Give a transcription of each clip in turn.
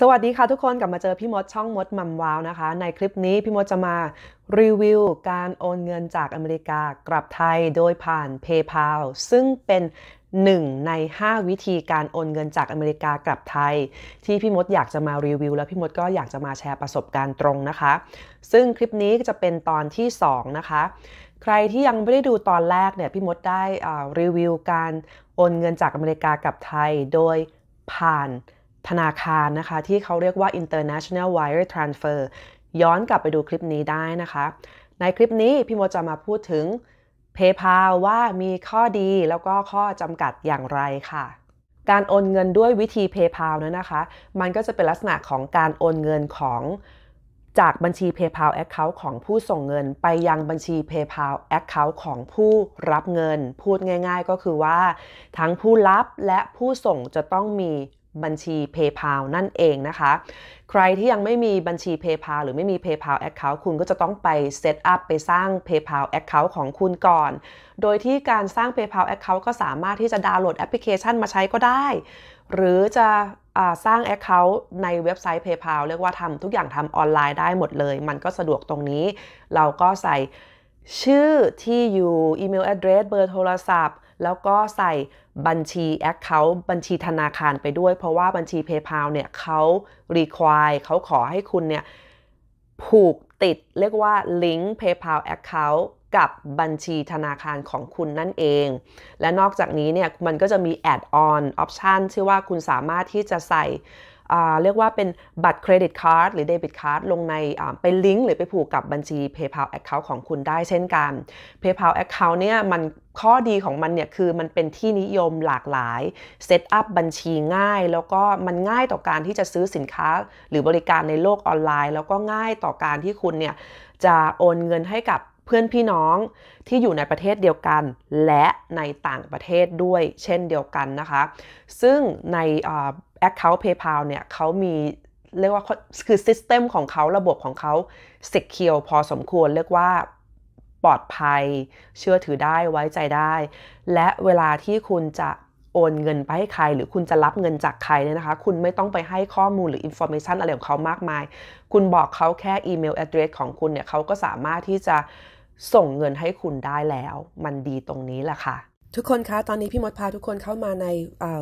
สวัสดีค่ะทุกคนกลับมาเจอพี่มดช่องมดมัมวาวนะคะในคลิปนี้พี่มดจะมา รีวิว การโอนเงินจากอเมริกากลับไทย โดยผ่าน PayPal ซึ่งเป็น 1 ใน 5 วิธีการโอนเงินจากอเมริกากลับไทย ที่พี่มดอยากจะมา รีวิว แล้วพี่มดก็อยากจะมาแชร์ประสบการณ์ตรงนะคะ ซึ่งคลิปนี้จะเป็นตอนที่ 2 นะคะ ใครที่ยังไม่ได้ดูตอนแรกเนี่ยพี่มดได้รีวิว การโอนเงินจากอเมริกากลับไทย โดยผ่านธนาคารนะคะ ที่เขาเรียกว่า international wire transfer ย้อนกลับไปดูคลิปนี้ได้นะคะ ในคลิปนี้พี่โมจะมาพูดถึง PayPal ว่ามีข้อดีแล้วก็ข้อจำกัดอย่างไรค่ะ การโอนเงินด้วยวิธี PayPal นั้นนะคะ มันก็จะเป็นลักษณะของการโอนเงินของจากบัญชี PayPal Account ของผู้ส่งเงินไปยังบัญชี PayPal Account ของผู้รับเงิน พูดง่าย ๆ ก็คือว่า ทั้งผู้รับและผู้ส่งจะต้องมีบัญชี PayPal นั่นเองนะคะ ใครที่ยังไม่มีบัญชี PayPal หรือไม่มี PayPal Account คุณก็จะต้องไปซตอ up ไปสร้าง PayPal Account ของคุณก่อน โดยที่การสร้าง PayPal Account ก็สามารถที่จะดาวน์โหลดแอปพลิเคชันมาใช้ก็ได้ หรือจะสร้าง Account ในเว็บไซต์ PayPal เรียกว่าทำทุกอย่างทำออนไลน์ได้หมดเลย มันก็สะดวกตรงนี้ เราก็ใส่ชื่อที่อยู่อีเมลแอดเดรสเบอร์โทรศัพท์ แล้วก็ใส่บัญชี Account บัญชีธนาคารไปด้วยเพราะว่าบัญชี PayPal เนี่ยเขา require เขาขอให้คุณเนี่ย ผูกติดเรียกว่าลิงก์ PayPal Account กับบัญชีธนาคารของคุณนั่นเอง และนอกจากนี้เนี่ย มันก็จะมี add on option ที่ว่าคุณสามารถที่จะใส่เรียกว่าเป็นบัตรเครดิตคาร์ดหรือเดบิตคาร์ดลงในไปลิงก์หรือไปผูกกับบัญชี PayPal Account ของคุณได้เช่นกัน PayPal Account เนี่ยมันข้อดีของมันเนี่ยคือมันเป็นที่นิยมหลากหลายเซตอัพบัญชีง่ายแล้วก็มันง่ายต่อการที่จะซื้อสินค้า หรือบริการในโลกออนไลน์ แล้วก็ง่ายต่อการที่คุณเนี่ยจะโอนเงินให้กับเพื่อนพี่น้องที่อยู่ในประเทศเดียวกัน และในต่างประเทศด้วยเช่นเดียวกันนะคะ ซึ่งใน Account PayPal เนี่ยเขามีเรียกว่าคือซิสเต็มของเขาระบบของเขา secure พอสมควรเรียกว่าปลอดภัยเชื่อถือได้ไว้ใจได้ และเวลาที่คุณจะโอนเงินไปให้ใคร หรือคุณจะรับเงินจากใครเนี่ยนะคะ คุณไม่ต้องไปให้ข้อมูลหรืออินโฟเมชันอะไรของเขามากมาย คุณบอกเขาแค่อีเมลแอดเดรสของคุณเนี่ยเขาก็สามารถที่จะส่งเงินให้คุณได้แล้ว มันดีตรงนี้แหละค่ะทุกคนคะ ตอนนี้พี่มดพาทุกคนเข้ามาใน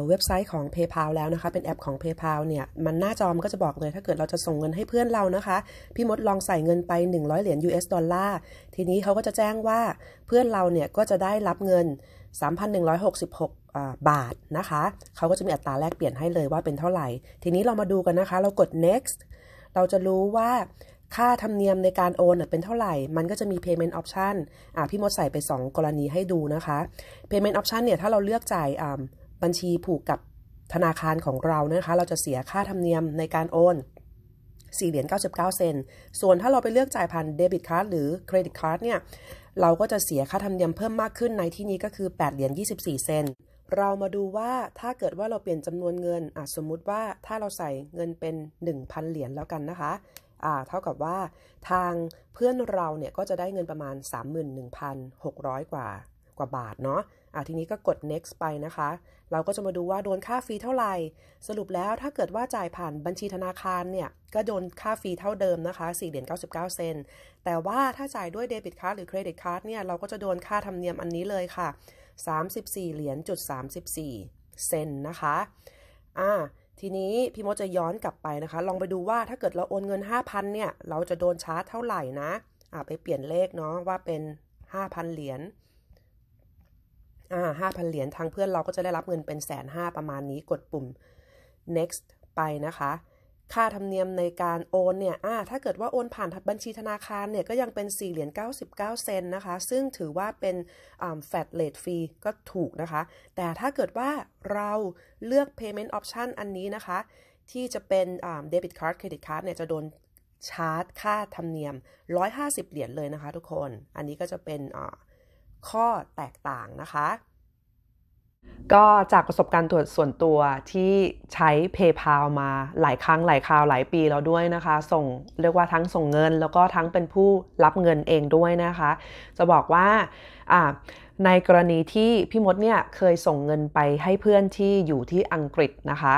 เว็บไซต์ของ PayPal แล้วนะคะ เป็นแอปของ PayPal เนี่ย มันหน้าจอมันก็จะบอกเลย ถ้าเกิดเราจะส่งเงินให้เพื่อนเรานะคะ พี่มดลองใส่เงินไป 100 เหรียญ US ดอลลาร์ทีนี้เขาก็จะแจ้งว่าเพื่อนเราเนี่ยก็จะได้รับเงิน 3,166 บาทนะคะเขาก็จะมีอัตราแลกเปลี่ยนให้เลยว่าเป็นเท่าไหร่ ทีนี้เรามาดูกันนะคะ เรากด next เราจะรู้ว่าค่าธรรมเนียมในการโอนเป็นเท่าไหร่ มันก็จะมี payment option อ่าพี่มดใส่ไป 2 กรณีให้ดูนะคะ payment option เนี่ย ถ้าเราเลือกจ่ายบัญชีผูกกับธนาคารของเรานะคะ เราจะเสียค่าธรรมเนียมในการโอน4เหรียญ99 เซน ส่วนถ้าเราไปเลือกจ่ายผ่านเดบิตคัร์ดหรือเครดิตคัร์ดเนี่ย เราก็จะเสียค่าธรรมเนียมเพิ่มมากขึ้นในที่นี้ก็คือ8เหรียญ24 เซน เรามาดูว่าถ้าเกิดว่าเราเปลี่ยนจำนวนเงินสมมุติว่าถ้าเราใส่เงินเป็น1,000เหรียญแล้วกันนะคะ่าเท่ากับว่าทางเพื่อนเราเนี่ยก็จะได้เงินประมาณ 31,600 กว่ากว่าบาทเนาะอ่าทีนี้ก็กด next ไปนะคะ เราก็จะมาดูว่าโดนค่าฟรีเท่าไหร่ สรุปแล้วถ้าเกิดว่าจ่ายผ่านบัญชีธนาคารเนี่ย ก็โดนค่าฟรีเท่าเดิมนะคะ4เหรียญ99 เซนแต่ว่าถ้าจ่ายด้วยเดบิตคัร์ดหรือเครดิตคัร์ดเนี่ยเราก็จะโดนค่าธรรมเนียมอันนี้เลยค่ะ 34เหรียญจุด34 เซนนะคะอ่าทีนี้พี่มดจะย้อนกลับไปนะคะ ลองไปดูว่าถ้าเกิดเราโอนเงิน 5,000 เนี่ย เราจะโดนชาร์จเท่าไหร่นะอ่าไปเปลี่ยนเลขเนาะว่าเป็น 5,000 เหรียญอ่า5,000 เหรียญทางเพื่อนเราก็จะได้รับเงินเป็นแสนห้าประมาณนี้กดปุ่ม next ไปนะคะค่าธรรมเนียมในการโอนเนี่ย ถ้าเกิดว่าโอนผ่านบัญชีธนาคารเนี่ย ก็ยังเป็น4เหรียญ99 เซนนะคะ ซึ่งถือว่าเป็นแฟดเลทฟรีก็ถูกนะคะ แต่ถ้าเกิดว่าเราเลือก payment option อันนี้นะคะ ที่จะเป็นเดบิตการ์ดเครดิตการ์ดเนี่ย จะโดนชาร์จค่าธรรมเนียม 150 เหรียญเลยนะคะทุกคน อันนี้ก็จะเป็นข้อแตกต่างนะคะก็จากประสบการณ์ตรวจส่วนตัวที่ใช้ PayPal มาหลายครั้งหลายคราวหลายปีแล้วด้วยนะคะ ส่งเรียกว่าทั้งส่งเงินแล้วก็ทั้งเป็นผู้รับเงินเองด้วยนะคะ จะบอกว่าในกรณีที่พี่มดเนี่ยเคยส่งเงินไปให้เพื่อนที่อยู่ที่อังกฤษนะคะ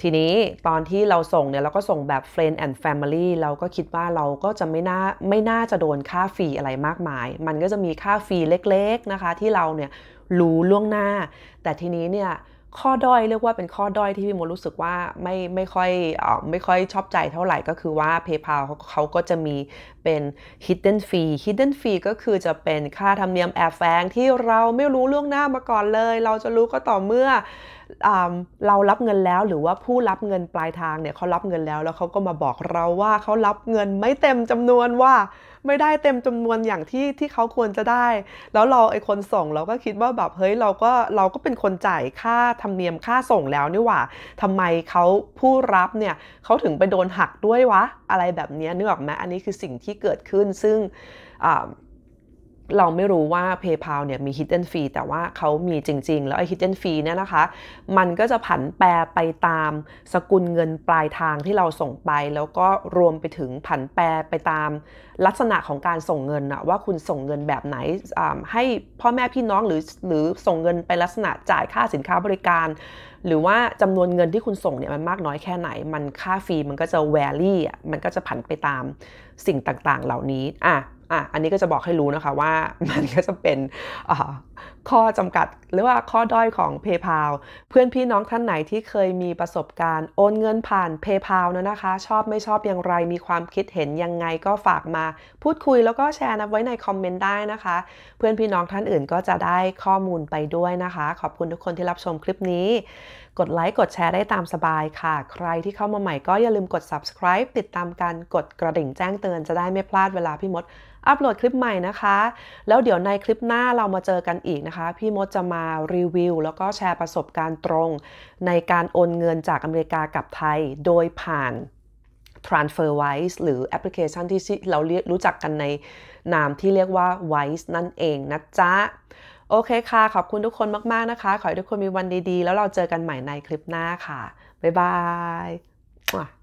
ทีนี้ตอนที่เราส่งเนี่ยเราก็ส่งแบบ friend and family เราก็คิดว่าเราก็จะไม่น่าไม่น่าจะโดนค่าฟรีอะไรมากมาย มันก็จะมีค่าฟรีเล็ก ๆนะคะ ที่เราเนี่ยรู้ล่วงหน้า แต่ทีนี้เนี่ยข้อด้อยเรียกว่าเป็นข้อด้อยที่พี่มดรู้สึกว่าไม่ไม่ค่อยอไม่ค่อยชอบใจเท่าไหร่ก็คือว่า PayPal เขาก็จะมีเป็น hidden fee hidden fee ก็คือจะเป็นค่าธรรมเนียมแอบแฝงที่เราไม่รู้ล่วงหน้ามาก่อนเลย เราจะรู้ก็ต่อเมื่อเรารับเงินแล้วหรือว่าผู้รับเงินปลายทางเนี่ยเขารับเงินแล้วแล้วเขาก็มาบอกเราว่าเขารับเงินไม่เต็มจำนวนว่า ไม่ได้เต็มจำนวนอย่างที่ที่เขาควรจะได้ แล้วเราไอคนส่งเราก็คิดว่าแบบเฮ้ยเราก็เราก็เป็นคนจ่ายค่าธรรมเนียมค่าส่งแล้วนี่หว่าทำไมเขาผู้รับเนี่ยเขาถึงไปโดนหักด้วยวะ อะไรแบบนี้นึกออกไหมอันนี้คือสิ่งที่เกิดขึ้นซึ่งอ่าเราไม่รู้ว่า PayPal เนี่ยมี hidden fee แต่ว่าเขามีจริง ๆ แล้วไอ้ hidden fee เนี่ยนะคะมันก็จะผันแปรไปตามสกุลเงินปลายทางที่เราส่งไป แล้วก็รวมไปถึงผันแปรไปตามลักษณะของการส่งเงินนะว่าคุณส่งเงินแบบไหนให้พ่อแม่พี่น้องหรือหรือส่งเงินไปลักษณะจ่ายค่าสินค้าบริการ หรือว่าจำนวนเงินที่คุณส่งเนี่ยมันมากน้อยแค่ไหน มันค่าฟรีมันก็จะแวรี่มันก็จะผันไปตามสิ่งต่างๆ เหล่านี้อ่ะอ่ะ อันนี้ก็จะบอกให้รู้นะคะว่ามันก็จะเป็นข้อจำกัดหรือว่าข้อด้อยของ PayPal เพื่อนพี่น้องท่านไหนที่เคยมีประสบการณ์โอนเงินผ่าน PayPal นะนะคะ ชอบไม่ชอบอย่างไร มีความคิดเห็น ยังไงก็ฝากมา พูดคุยแล้วก็แชร์นะไว้ในคอมเมนต์ได้นะคะ เพื่อนพี่น้องท่านอื่นก็จะได้ข้อมูลไปด้วยนะคะ ขอบคุณทุกคนที่รับชมคลิปนี้ กดไลค์กดแชร์ได้ตามสบายค่ะ ใครที่เข้ามาใหม่ก็อย่าลืมกด subscribe ติดตามกันกดกระดิ่งแจ้งเตือนจะได้ไม่พลาดเวลาพี่มดอัปโหลดคลิปใหม่นะคะ แล้วเดี๋ยวในคลิปหน้าเรามาเจอกันอีกนะะคะพี่มดจะมารีวิวแล้วก็แชร์ประสบการณ์ตรงในการโอนเงินจากอเมริกากับไทย โดยผ่าน TransferWise หรือแอปพลิเคชันที่เราเรียกรู้จักกันในนามที่เรียกว่า Wise นั่นเองนะจ๊ะ โอเคค่ะ ขอบคุณทุกคนมาก ๆ นะคะ ขอให้ทุกคนมีวันดีๆ แล้วเราเจอกันใหม่ในคลิปหน้าค่ะ บ๊ายบาย